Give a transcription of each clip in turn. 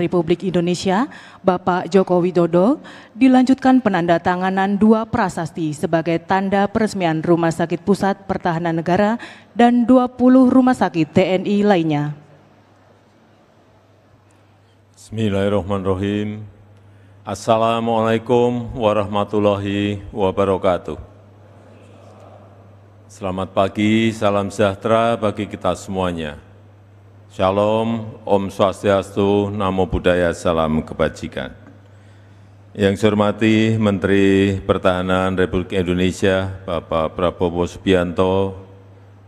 Republik Indonesia, Bapak Joko Widodo, dilanjutkan penanda tanganan dua prasasti sebagai tanda peresmian Rumah Sakit Pusat Pertahanan Negara dan 20 rumah sakit TNI lainnya. Bismillahirrahmanirrahim. Assalamualaikum warahmatullahi wabarakatuh. Selamat pagi, salam sejahtera bagi kita semuanya. Shalom, Om Swastiastu, Namo Buddhaya, Salam Kebajikan. Yang saya hormati Menteri Pertahanan Republik Indonesia, Bapak Prabowo Subianto,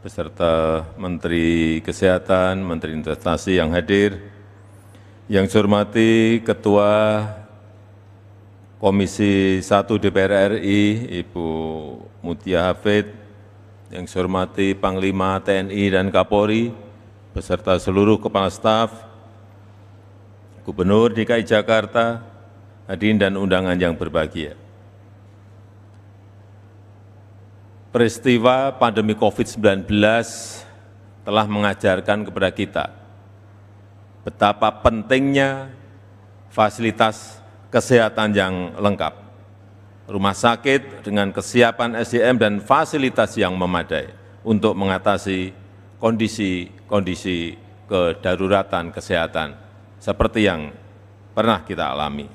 beserta Menteri Kesehatan, Menteri Investasi yang hadir, yang saya hormati Ketua Komisi 1 DPR RI, Ibu Mutia Hafid, yang saya hormati Panglima TNI dan Kapolri, beserta seluruh kepala staf, Gubernur DKI Jakarta, hadirin dan undangan yang berbahagia. Peristiwa pandemi COVID-19 telah mengajarkan kepada kita betapa pentingnya fasilitas kesehatan yang lengkap, rumah sakit dengan kesiapan SDM dan fasilitas yang memadai untuk mengatasi kondisi kondisi kedaruratan kesehatan seperti yang pernah kita alami.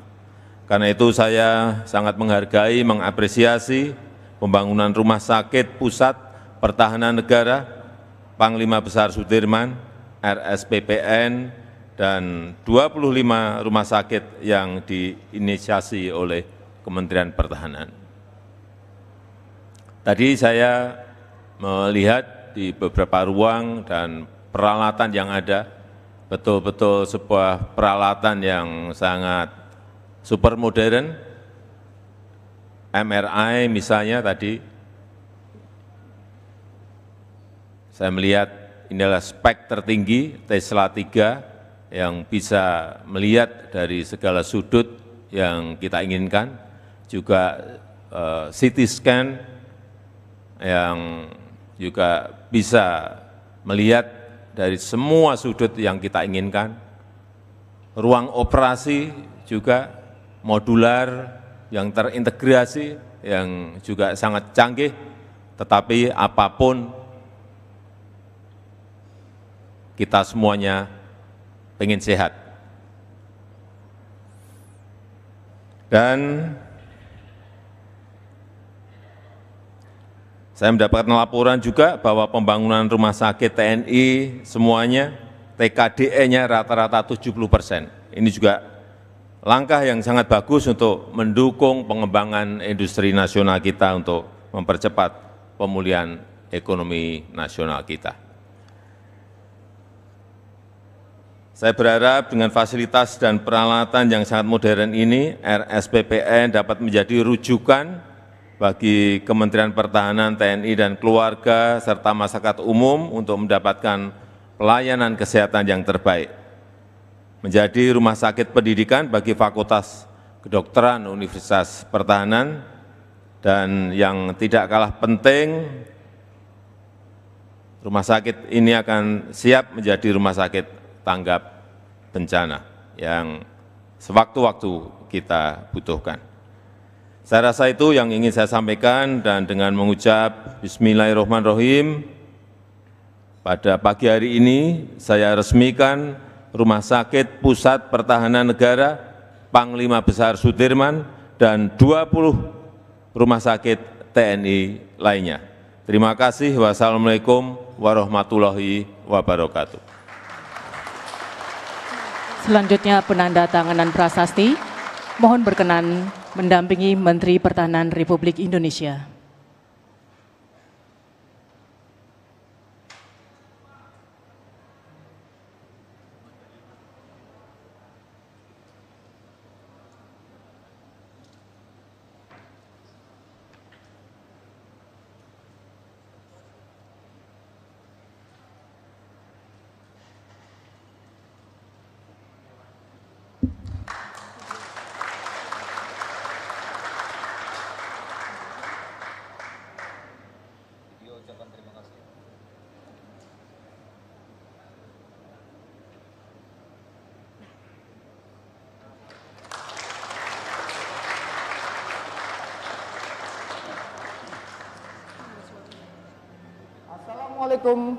Karena itu saya sangat menghargai, mengapresiasi pembangunan rumah sakit pusat pertahanan negara, Panglima Besar Sudirman, RSPPN, dan 25 rumah sakit yang diinisiasi oleh Kementerian Pertahanan. Tadi saya melihat di beberapa ruang dan peralatan yang ada betul-betul sebuah peralatan yang sangat super modern, MRI misalnya tadi, saya melihat ini adalah spek tertinggi Tesla 3 yang bisa melihat dari segala sudut yang kita inginkan, juga uh, eh, CT scan yang juga bisa melihat dari semua sudut yang kita inginkan. Ruang operasi juga modular yang terintegrasi yang juga sangat canggih, tetapi apapun kita semuanya ingin sehat. Dan Saya mendapatkan laporan juga bahwa pembangunan rumah sakit TNI semuanya TKDE-nya rata-rata 70 persen. Ini juga langkah yang sangat bagus untuk mendukung pengembangan industri nasional kita untuk mempercepat pemulihan ekonomi nasional kita. Saya berharap dengan fasilitas dan peralatan yang sangat modern ini, RSPPN dapat menjadi rujukan bagi Kementerian Pertahanan, TNI, dan keluarga serta masyarakat umum untuk mendapatkan pelayanan kesehatan yang terbaik. Menjadi rumah sakit pendidikan bagi Fakultas Kedokteran Universitas Pertahanan dan yang tidak kalah penting, rumah sakit ini akan siap menjadi rumah sakit tanggap bencana yang sewaktu-waktu kita butuhkan. Saya rasa itu yang ingin saya sampaikan dan dengan mengucap Bismillahirrahmanirrahim, pada pagi hari ini saya resmikan Rumah Sakit Pusat Pertahanan Negara Panglima Besar Sudirman dan 20 rumah sakit TNI lainnya. Terima kasih. Wassalamualaikum warahmatullahi wabarakatuh. Selanjutnya penanda tanganan prasasti. Mohon berkenan mendampingi Menteri Pertahanan Republik Indonesia. عليكم